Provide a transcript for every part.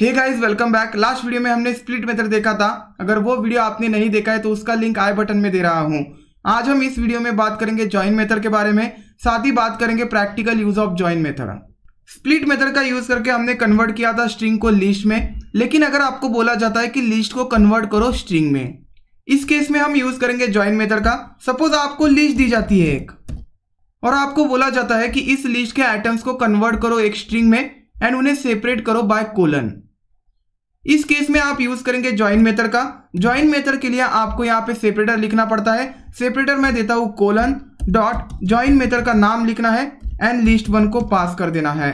हे guys welcome back last video में हमने split method देखा था अगर वो वीडियो आपने नहीं देखा है तो उसका लिंक आई बटन में दे रहा हूँ आज हम इस वीडियो में बात करेंगे ज्वाइन मेथड के बारे में साथ ही बात करेंगे practical use of join method split method का यूज करके हमने कन्वर्ट किया था स्ट्रिंग को लिस्ट में लेकिन अगर आपको बोला जाता है कि लिस्ट को कन्वर्ट करो स्ट्रिंग में इस केस में हम यूज करेंगे ज्वाइन मेथड का सपोज आपको लिस्ट दी जाती है एक और आपको बोला जाता है कि इस लिस्ट के आइटम्स को कन्वर्ट करो एक स्ट्रिंग में एंड उन्हें सेपरेट करो बाय कोलन इस केस में आप यूज करेंगे ज्वाइन मेथड का ज्वाइन मेथड के लिए आपको यहाँ पे सेपरेटर लिखना पड़ता है सेपरेटर मैं देता हूँ कोलन डॉट ज्वाइन मेथड का नाम लिखना है एंड लिस्ट वन को पास कर देना है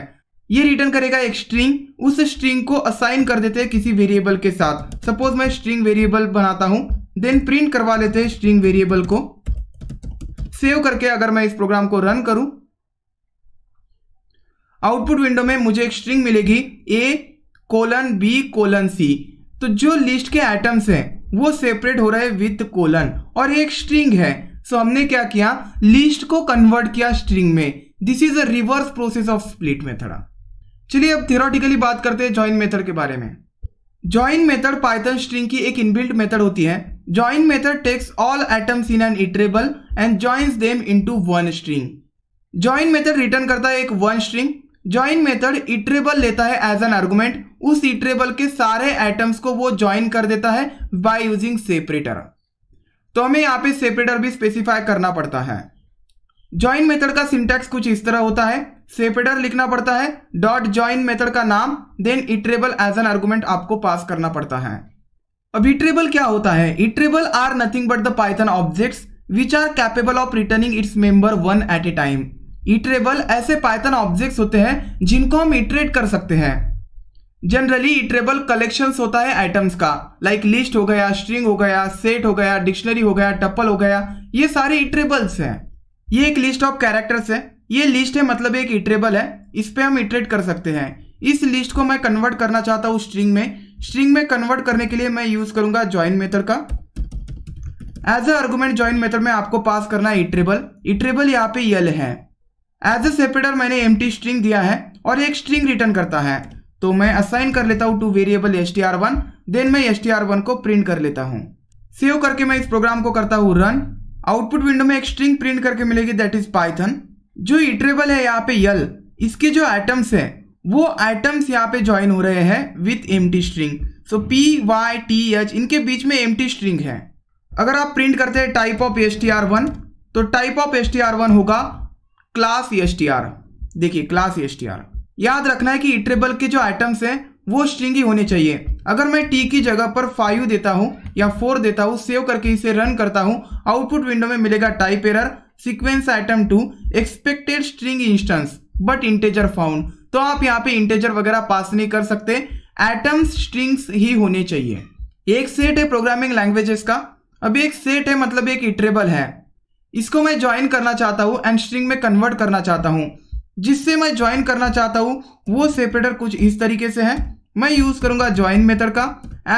ये रिटर्न करेगा एक स्ट्रिंग उस स्ट्रिंग को असाइन कर देते हैं किसी वेरिएबल के साथ सपोज मैं स्ट्रिंग वेरिएबल बनाता हूं देन प्रिंट करवा लेते हैं स्ट्रिंग वेरिएबल को सेव करके अगर मैं इस प्रोग्राम को रन करूं आउटपुट विंडो में मुझे एक स्ट्रिंग मिलेगी A colon B colon C तो जो लिस्ट के एटम्स हैं वो सेपरेट हो रहे विथ कोलन और एक स्ट्रिंग है सो so, हमने क्या किया लिस्ट को कन्वर्ट किया स्ट्रिंग में this is a reverse process of split method चलिए अब थियोरटिकली बात करते हैं ज्वाइन मेथड के बारे में ज्वाइन मेथड पाइथन स्ट्रिंग की एक इनबिल्ट मेथड होती है join method takes all atoms in an iterable and joins them into one string join method return करता है एक one string join method iterable लेता है एज एन आर्गूमेंट उस इटरेबल के सारे एटम्स को वो ज्वाइन कर देता है बाय यूजिंग सेपरेटर तो हमें यहाँ पे सेपरेटर भी स्पेसिफाई करना पड़ता है ज्वाइन मेथड का सिंटेक्स कुछ इस तरह होता है सेपरेटर लिखना पड़ता है डॉट ज्वाइन मेथड का नाम then iterable as an argument आपको पास करना पड़ता है अब इटरेबल क्या होता है iterable are nothing but the Python objects which are capable of returning its member one at a time iterable ऐसे पाइथन ऑब्जेक्ट्स होते हैं जिनको हम इटरेट कर सकते हैं जनरली इटरेबल कलेक्शंस होता है आइटम्स का लाइक like लिस्ट हो गया स्ट्रिंग हो गया सेट हो गया डिक्शनरी हो गया टप्पल हो गया ये सारे इटरेबल्स हैं ये एक लिस्ट ऑफ कैरेक्टर्स है ये लिस्ट है मतलब एक इटरेबल है इस पर हम इटरेट कर सकते हैं इस लिस्ट को मैं कन्वर्ट करना चाहता हूँ स्ट्रिंग में स्ट्रिंग में कन्वर्ट करने के लिए मैं यूज़ करूंगा ज्वाइन मेथड का as a argument join method में आपको पास करना है इटरेबल इटरेबल यहाँ पे यल है एज ए सेपरेटर मैंने एम स्ट्रिंग दिया है और एक स्ट्रिंग रिटर्न करता है तो मैं असाइन कर लेता हूँ to variable S T R one then मैं एस टी आर वन को प्रिंट कर लेता हूँ सेव करके मैं इस प्रोग्राम को करता हूँ रन आउटपुट विंडो में एक स्ट्रिंग प्रिंट करके मिलेगी दैट इज पाइथन जो इटरेबल है यहाँ पे यल इसके जो आइटम्स है वो आइटम्स यहाँ पे ज्वाइन हो रहे हैं विथ एम string so P Y T H इनके बीच में एम स्ट्रिंग है अगर आप प्रिंट करते हैं type of S T R one तो type of S T R one होगा क्लास एस e देखिए क्लास एस e याद रखना है कि इटरेबल e के जो आइटम्स हैं वो स्ट्रिंग ही होने चाहिए अगर मैं टी की जगह पर फाइव देता हूँ या फोर देता हूँ सेव करके इसे रन करता हूँ आउटपुट विंडो में मिलेगा type error sequence item two expected string instance but integer found तो आप यहाँ पे इंटेजर वगैरह पास नहीं कर सकते एटम्स स्ट्रिंग्स ही होने चाहिए एक सेट है प्रोग्रामिंग लैंग्वेजेस का अब एक सेट है मतलब एक इटरेबल है इसको मैं ज्वाइन करना चाहता हूँ एंड स्ट्रिंग में कन्वर्ट करना चाहता हूँ जिससे मैं ज्वाइन करना चाहता हूँ वो सेपरेटर कुछ इस तरीके से है मैं यूज़ करूंगा ज्वाइन मेथड का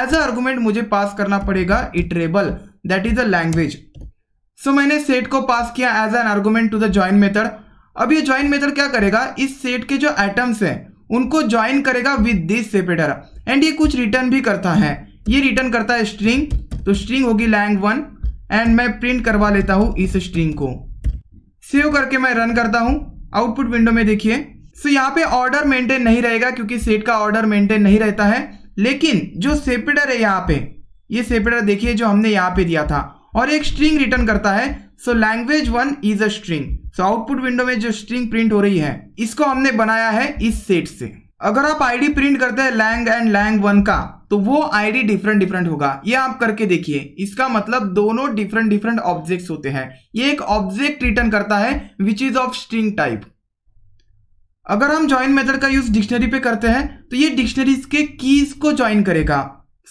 एज अ आर्गूमेंट मुझे पास करना पड़ेगा iterable that is a language so मैंने सेट को पास किया as an argument to the join method अब ये ज्वाइन मेथड क्या करेगा इस सेट के जो एटम्स हैं उनको ज्वाइन करेगा विद दिस सेपरेटर एंड ये कुछ रिटर्न भी करता है ये रिटर्न करता है स्ट्रिंग तो स्ट्रिंग होगी लैंग वन एंड मैं प्रिंट करवा लेता हूँ इस स्ट्रिंग को सेव करके मैं रन करता हूँ आउटपुट विंडो में देखिए सो so, यहाँ पे ऑर्डर मेंटेन नहीं रहेगा क्योंकि सेट का ऑर्डर मेंटेन नहीं रहता है लेकिन जो सेपेडर है यहाँ पे ये सेपेडर देखिए जो हमने यहाँ पे दिया था और एक स्ट्रिंग रिटर्न करता है so language one is a string so output window में जो स्ट्रिंग प्रिंट हो रही है इसको हमने बनाया है इस सेट से अगर आप आईडी प्रिंट करते हैं लैंग एंड लैंग वन का तो वो आईडी डिफरेंट डिफरेंट होगा ये आप करके देखिए इसका मतलब दोनों डिफरेंट डिफरेंट ऑब्जेक्ट्स होते हैं ये एक ऑब्जेक्ट रिटर्न करता है which is of string type अगर हम ज्वाइन मेथड का यूज डिक्शनरी पे करते हैं तो ये डिक्शनरीज के कीज को ज्वाइन करेगा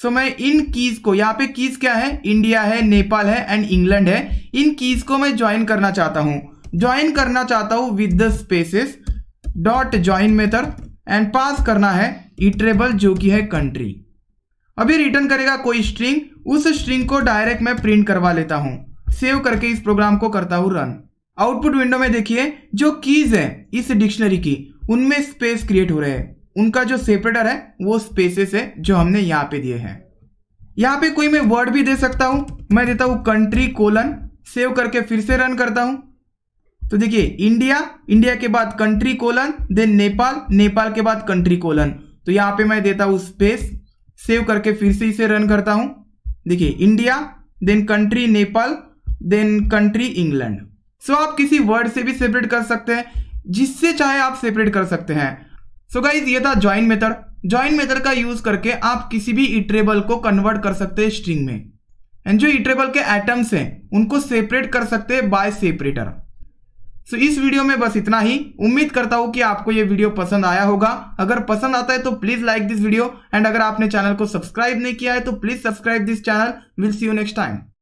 सो so, मैं इन कीज को यहाँ पे कीज क्या है इंडिया है नेपाल है एंड इंग्लैंड है इन कीज को मैं ज्वाइन करना चाहता हूँ ज्वाइन करना चाहता हूँ with the spaces dot join method and pass करना है इटरेबल जो कि है कंट्री अभी रिटर्न करेगा कोई स्ट्रिंग उस स्ट्रिंग को डायरेक्ट मैं प्रिंट करवा लेता हूँ सेव करके इस प्रोग्राम को करता हूँ रन आउटपुट विंडो में देखिए जो कीज है इस डिक्शनरी की उनमें स्पेस क्रिएट हो रहे हैं उनका जो सेपरेटर है वो स्पेसेस है जो हमने यहाँ पे दिए हैं यहाँ पे कोई मैं वर्ड भी दे सकता हूँ मैं देता हूँ कंट्री कोलन सेव करके फिर से रन करता हूँ तो देखिए इंडिया इंडिया के बाद country colon then Nepal Nepal के बाद कंट्री कोलन तो यहां पे मैं देता हूं स्पेस सेव करके फिर से इसे रन करता हूं देखिए India then country Nepal then country England so आप किसी वर्ड से भी सेपरेट कर सकते हैं जिससे चाहे आप सेपरेट कर सकते हैं सो गाइज ये था ज्वाइन मेथड ज्वाइन मेथड का यूज करके आप किसी भी इटरेबल को कन्वर्ट कर सकते हैं स्ट्रिंग में एंड जो इटरेबल के एटम्स हैं उनको सेपरेट कर सकते हैं बाय सेपरेटर सो so, इस वीडियो में बस इतना ही उम्मीद करता हूँ कि आपको ये वीडियो पसंद आया होगा अगर पसंद आता है तो please like this video and अगर आपने चैनल को सब्सक्राइब नहीं किया है तो please subscribe this channel will see you next time